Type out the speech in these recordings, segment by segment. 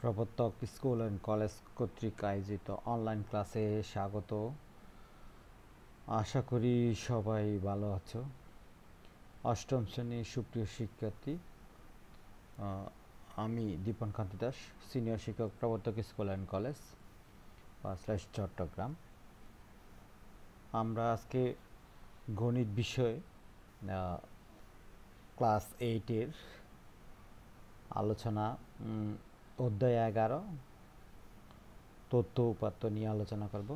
প্রবর্তক school and college কর্তৃক আয়োজিত অনলাইন ক্লাসে স্বাগত আশা করি সবাই ভালো আছো অষ্টম শ্রেণীর সুপ্রিয় শিক্ষার্থী আমি দীপন কান্তি দাস সিনিয়র শিক্ষক Prabartak school and college Panchlaish Chattogram আমরা আজকে গণিত বিষয়ে ক্লাস এইটের আলোচনা অধ্যায় এগারো তথ্য উপাত্ত নিয়ে আলোচনা করব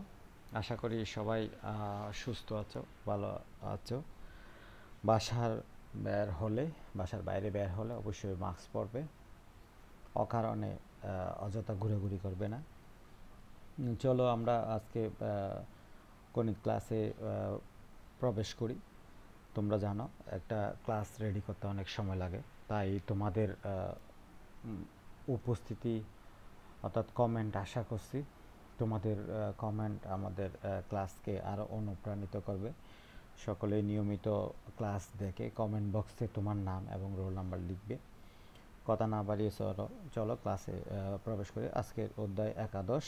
আশা করি সবাই সুস্থ আছো ভালো আছো বাসার বের হলে বাসার বাইরে বের হলে অবশ্যই মাস্ক পরবে অকারণে অযথা ঘুরাঘুরি করবে না চলো আমরা আজকে গণিত ক্লাসে প্রবেশ করি তোমরা জানো একটা ক্লাস রেডি করতে অনেক সময় লাগে তাই তোমাদের উপস্থিতি অর্থাৎ কমেন্ট আশা করছি তোমাদের কমেন্ট আমাদের ক্লাসকে আরও অনুপ্রাণিত করবে সকলে নিয়মিত ক্লাস দেখে কমেন্ট বক্সে তোমার নাম এবং রোল নাম্বার লিখবে কথা না বাড়িয়ে চলো চলো ক্লাসে প্রবেশ করে আজকের অধ্যায় একাদশ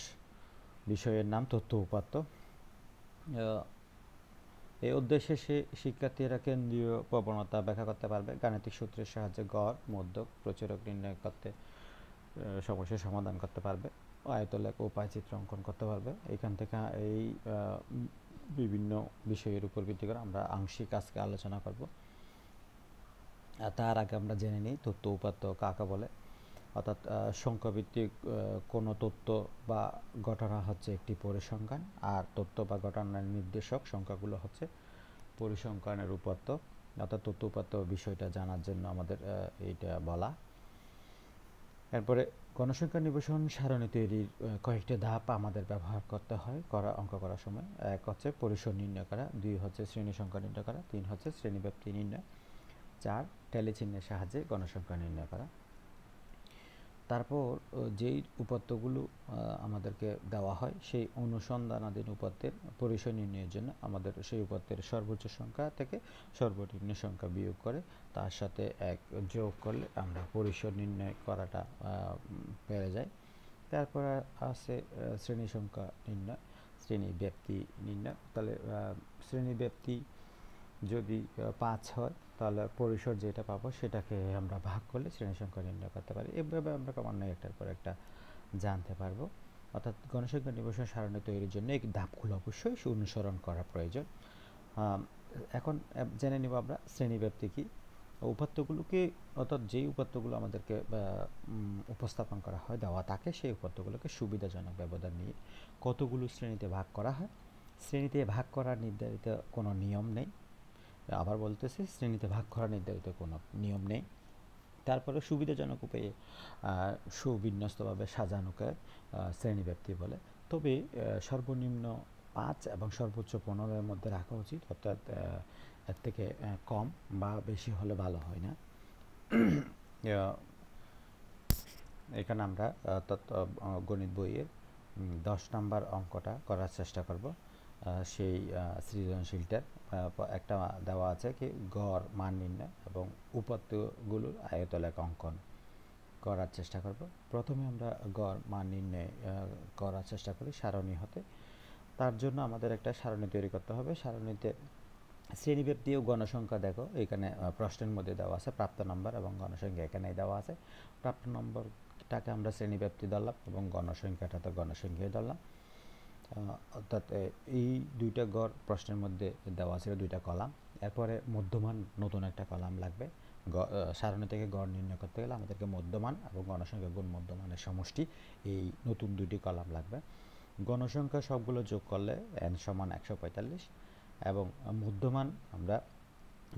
বিষয়ের নাম তথ্য উপাত্ত এই উদ্দেশ্যে সে শিক্ষার্থীরা কেন্দ্রীয় প্রবণতা ব্যাখ্যা করতে পারবে গাণিতিক সূত্রের সাহায্যে গড় মধ্যক প্রচারক নির্ণয় করতে সমস্যার সমাধান করতে পারবে আয়তলেখ ও চিত্র অঙ্কন করতে পারবে এখান থেকে এই বিভিন্ন বিষয়ের উপর ভিত্তি করে আমরা আংশিক আজকে আলোচনা করব তার আগে আমরা জেনে নিই তথ্য উপাত্ত কাকা বলে অর্থাৎ সংখ্যাভিত্তিক কোনো তথ্য বা ঘটনা হচ্ছে একটি পরিসংখ্যান আর তথ্য বা ঘটনার নির্দেশক সংখ্যাগুলো হচ্ছে পরিসংখ্যানের উপাত্ত অর্থাৎ তথ্য উপাত্ত বিষয়টা জানার জন্য আমাদের এইটা বলা এরপরে গণসংখ্যা নিবেশন সারণী তৈরির কয়েকটি ধাপ আমাদের ব্যবহার করতে হয় করা অঙ্ক করার সময় এক হচ্ছে পরিসর নির্ণয় করা দুই হচ্ছে শ্রেণী সংখ্যা নির্ণয় করা তিন হচ্ছে শ্রেণীব্যাপ্তি নির্ণয় চার ট্যালি চিহ্নের সাহায্যে গণসংখ্যা নির্ণয় করা তারপর যেই উপাত্তগুলো আমাদেরকে দেওয়া হয় সেই অনুসন্ধানাধীন উপাত্তের পরিচয় নির্ণয়ের জন্য আমাদের সেই উপাত্তের সর্বোচ্চ সংখ্যা থেকে সর্বনিম্ন সংখ্যা বিয়োগ করে তার সাথে এক যোগ করলে আমরা পরিচয় নির্ণয় করাটা পেরে যাই তারপর আছে শ্রেণী সংখ্যা নির্ণয় শ্রেণী ব্যক্তি নির্ণয় তাহলে শ্রেণী ব্যক্তি যদি পাঁচ হয় তাহলে পরিসর যেটা পাবো সেটাকে আমরা ভাগ করলে শ্রেণী সংখ্যা নির্ণয় করতে পারি এভাবে আমরা ক্রমান্বয়ে একটার পর একটা জানতে পারবো অর্থাৎ গণসংখ্যা নিবসন সারণী তৈরির জন্য এই ধাপগুলো অবশ্যই অনুসরণ করা প্রয়োজন এখন জেনে নিব আমরা শ্রেণীব্যাপ্তি কী উপাত্তগুলোকে অর্থাৎ যেই উপাত্তগুলো আমাদেরকে উপস্থাপন করা হয় দেওয়া তাকে সেই উপাত্তগুলোকে সুবিধাজনক ব্যবধান নিয়ে কতগুলো শ্রেণীতে ভাগ করা হয় শ্রেণীতে ভাগ করার নির্ধারিত কোনো নিয়ম নেই আবার বলতেছি শ্রেণীতে ভাগ করা নির্ধারিত কোনো নিয়ম নেই তারপরে সুবিধাজনক উপায়ে সুবিন্যস্তভাবে সাজানোকে শ্রেণীব্যাপ্তি বলে তবে সর্বনিম্ন পাঁচ এবং সর্বোচ্চ পনেরোর মধ্যে রাখা উচিত অর্থাৎ এর থেকে কম বা বেশি হলে ভালো হয় না এখানে আমরা গণিত বইয়ের দশ নম্বর অঙ্কটা করার চেষ্টা করব সেই সৃজনশীলটার একটা দেওয়া আছে কি গড় মান নির্ণয় এবং উপাত্তগুলোর আয়তলেখা অঙ্কন করার চেষ্টা করব প্রথমে আমরা গড় মান নির্ণয় করার চেষ্টা করি সারণী হতে তার জন্য আমাদের একটা সারণী তৈরি করতে হবে সারণীতে শ্রেণীবেদ দিয়েও গণসংখ্যা দেখো এখানে প্রশ্নের মধ্যে দেওয়া আছে প্রাপ্ত নম্বর এবং গণসংখ্যা এখানেই দেওয়া আছে প্রাপ্ত নম্বরটাকে আমরা শ্রেণীব্যাপ্তি ধরলাম এবং গণসংখ্যাটা তো গণসংখ্যাই ধরলাম অর্থাৎ এই দুইটা গড় প্রশ্নের মধ্যে দেওয়া ছিল দুইটা কলাম এরপরে মধ্যমান নতুন একটা কলাম লাগবে সারণী থেকে গড় নির্ণয় করতে গেলে আমাদেরকে মধ্যমান এবং গণসংখ্যা গুণ মধ্যমানের সমষ্টি এই নতুন দুইটি কলাম লাগবে গণসংখ্যা সবগুলো যোগ করলে এন সমান একশো পঁয়তাল্লিশ এবং মধ্যমান আমরা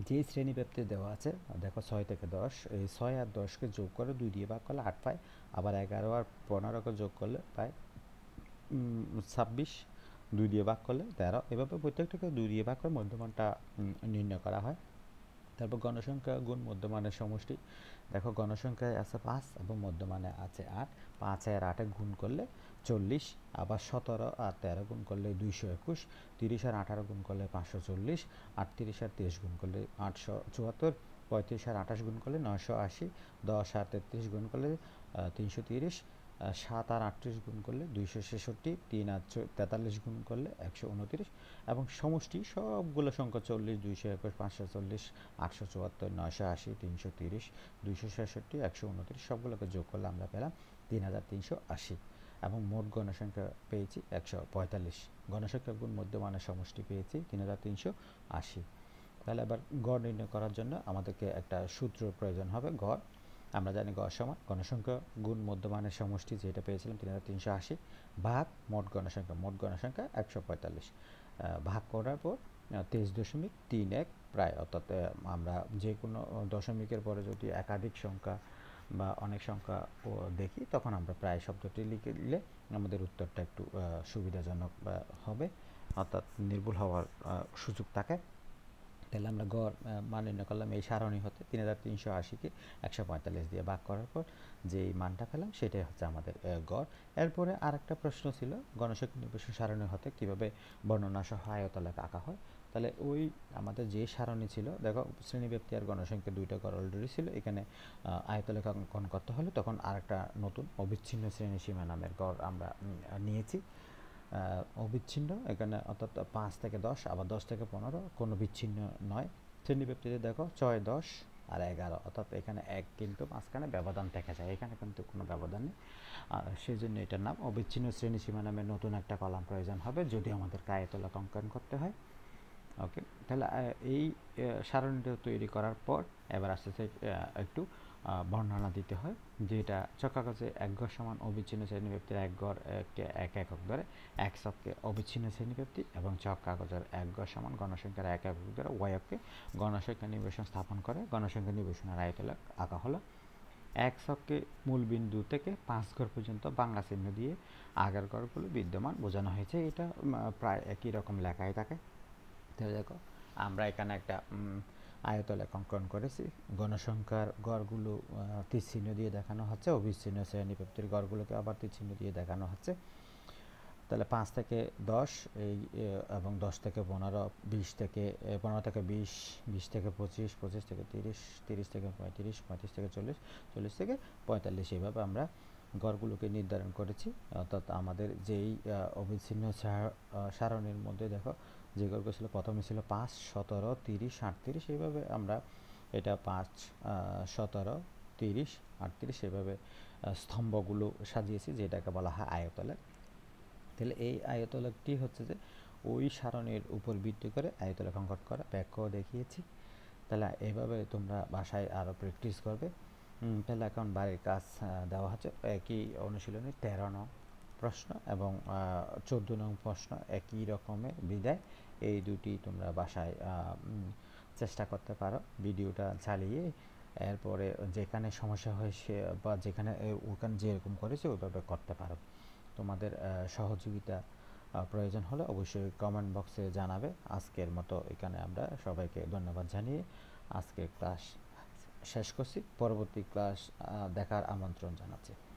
যে শ্রেণী ব্যাপ্তি দেওয়া আছে দেখো ছয় থেকে দশ এই ছয় আর দশকে যোগ করে দুই দিয়ে ভাগ করলে আট পায় আবার এগারো আর পনেরোকে যোগ করলে পায় ছাব্বিশ দুই দিয়ে ভাগ করলে তেরো এভাবে প্রত্যেকটাকে দুই দিয়ে ভাগ করে মধ্যমানটা নির্ণয় করা হয় তারপর গণসংখ্যা গুণ মধ্যমানের সমষ্টি দেখো গণসংখ্যায় আছে পাঁচ এবং মধ্যমানে আছে আট পাঁচ আর আটে গুণ করলে চল্লিশ আবার সতেরো আর তেরো গুণ করলে দুইশো একুশ তিরিশ আর আঠারো গুণ করলে পাঁচশো চল্লিশ আটত্রিশ আর তিরিশ গুণ করলে আটশো চুয়াত্তর পঁয়ত্রিশ আর আঠাশ গুণ করলে নশো আশি দশ আর তেত্রিশ গুণ করলে তিনশো তিরিশ সাত আর আটত্রিশ গুণ করলে দুইশো ছেষট্টি তিন আর তেতাল্লিশ গুণ করলে একশো উনত্রিশ এবং সমষ্টি সবগুলো সংখ্যা চল্লিশ দুইশো একুশ পাঁচশো চল্লিশ আটশো চুয়াত্তর নয়শো আশি তিনশো তিরিশ দুইশো ছেষট্টি একশো উনত্রিশ সবগুলোকে যোগ করলে আমরা পেলাম তিন হাজার তিনশো আশি এবং মোট গণসংখ্যা পেয়েছি একশো পঁয়তাল্লিশ গণসংখ্যা গুণ মধ্যমানের সমষ্টি পেয়েছি তিন হাজার তিনশো আশি তাহলে এবার গড় নির্ণয় করার জন্য আমাদেরকে একটা সূত্র প্রয়োজন হবে গড় আমরা জানি গ সমান গণসংখ্যা গুণ মধ্যমানের সমষ্টি যেটা পেয়েছিলাম তিন হাজার তিনশো আশি ভাগ মোট গণসংখ্যা মোট গণসংখ্যা একশো পঁয়তাল্লিশ ভাগ করার পর তেইশ দশমিক তিন এক প্রায় অর্থাৎ আমরা যে কোনো দশমিকের পরে যদি একাধিক সংখ্যা বা অনেক সংখ্যা দেখি তখন আমরা প্রায় শব্দটি লিখলে আমাদের উত্তরটা একটু সুবিধাজনক হবে অর্থাৎ নির্ভুল হওয়ার সুযোগ থাকে তাহলে আমরা গড় মান নির্ণয় করলাম এই সারণী হতে তিন হাজার তিনশো আশিকে একশো পঁয়তাল্লিশ দিয়ে ভাগ করার পর যেই মানটা পেলাম সেটাই হচ্ছে আমাদের গড় এরপরে আর একটা প্রশ্ন ছিল গণশক্তি নিবেশ সারণী হতে কীভাবে বর্ণনা সহ আয়তলাকে আঁকা হয় তাহলে ওই আমাদের যে সারণী ছিল দেখো শ্রেণীব্যক্তি আর গণসংখ্যা দুইটা গড় অলরেডি ছিল এখানে আয়তলেখা অঙ্কন করতে হলে তখন আরেকটা নতুন অবিচ্ছিন্ন শ্রেণী সীমা নামের গড় আমরা নিয়েছি অবিচ্ছিন্ন এখানে অর্থাৎ পাঁচ থেকে দশ আবার দশ থেকে পনেরো কোনো বিচ্ছিন্ন নয় শ্রেণীব্যক্তিতে দেখো ছয় দশ আর এগারো অর্থাৎ এখানে এক কিন্তু মাঝখানে ব্যবধান দেখা যায় এখানে কিন্তু কোনো ব্যবধান নেই সেই জন্য এটার নাম অবিচ্ছিন্ন শ্রেণী সীমা নামে নতুন একটা কলাম প্রয়োজন হবে যদি আমাদের কায়েতলা অঙ্কন করতে হয় ওকে তাহলে এই সারণীটা তৈরি করার পর এবার আস্তে আস্তে একটু বর্ণনা দিতে হয় যেটা চক্রাকাশে এক ঘর সমান অবিচ্ছিন্ন শ্রেণীব্যক্তির এক ঘর একটি এক একক ধরে এক সবকে অবিচ্ছিন্ন শ্রেণীব্যক্তি এবং চক্রাকাশের এক ঘর সমান গণসংখ্যার এক একক ধরে ওয়াইকে গণসংখ্যা নিবেশন স্থাপন করে গণসংখ্যা নিবেশনের আয়তলে আঁকা হলো এক সবকে বিন্দু থেকে পাঁচ ঘর পর্যন্ত বাংলা চিহ্ন দিয়ে আগের ঘরগুলো বিদ্যমান বোঝানো হয়েছে এটা প্রায় একই রকম লেখায় থাকে তাহলে দেখো আমরা এখানে একটা আয়তলেখ অঙ্কন করেছি গণসংখ্যার গড়গুলো তীরচিহ্ন দিয়ে দেখানো হচ্ছে অবিচ্ছিন্ন শ্রেণীবিপ্তির গড়গুলোকে আবার তীরচিহ্ন দিয়ে দেখানো হচ্ছে তাহলে পাঁচ থেকে দশ এই এবং দশ থেকে পনেরো বিশ থেকে পনেরো থেকে বিশ বিশ থেকে পঁচিশ পঁচিশ থেকে তিরিশ তিরিশ থেকে পঁয়ত্রিশ পঁয়ত্রিশ থেকে চল্লিশ চল্লিশ থেকে পঁয়তাল্লিশ এইভাবে আমরা গড়গুলোকে নির্ধারণ করেছি অর্থাৎ আমাদের যেই অবিচ্ছিন্ন সারণীর মধ্যে দেখো যে গল্প ছিল প্রথমে ছিল পাঁচ সতেরো তিরিশ আটত্রিশ এইভাবে আমরা এটা পাঁচ সতেরো তিরিশ আটত্রিশ এভাবে স্তম্ভগুলো সাজিয়েছি যেটাকে বলা হয় আয়তলক তাহলে এই আয়তলকটি হচ্ছে যে ওই সারণের উপর ভিত্তি করে আয়তলক অঙ্কট করা ব্যাখ্যাও দেখিয়েছি তাহলে এভাবে তোমরা বাসায় আরও প্র্যাকটিস করবে তাহলে এখন বাড়ির কাজ দেওয়া হচ্ছে একই অনুশীলনে তেরো নং প্রশ্ন এবং চোদ্দো নং প্রশ্ন একই রকমের বিদায় এই দুটি তোমরা বাসায় চেষ্টা করতে পারো ভিডিওটা চালিয়ে এরপরে যেখানে সমস্যা হয়েছে বা যেখানে ওখানে যেরকম করেছে ওইভাবে করতে পারো তোমাদের সহযোগিতা প্রয়োজন হলে অবশ্যই কমেন্ট বক্সে জানাবে আজকের মতো এখানে আমরা সবাইকে ধন্যবাদ জানিয়ে আজকের ক্লাস শেষ করছি পরবর্তী ক্লাস দেখার আমন্ত্রণ জানাচ্ছি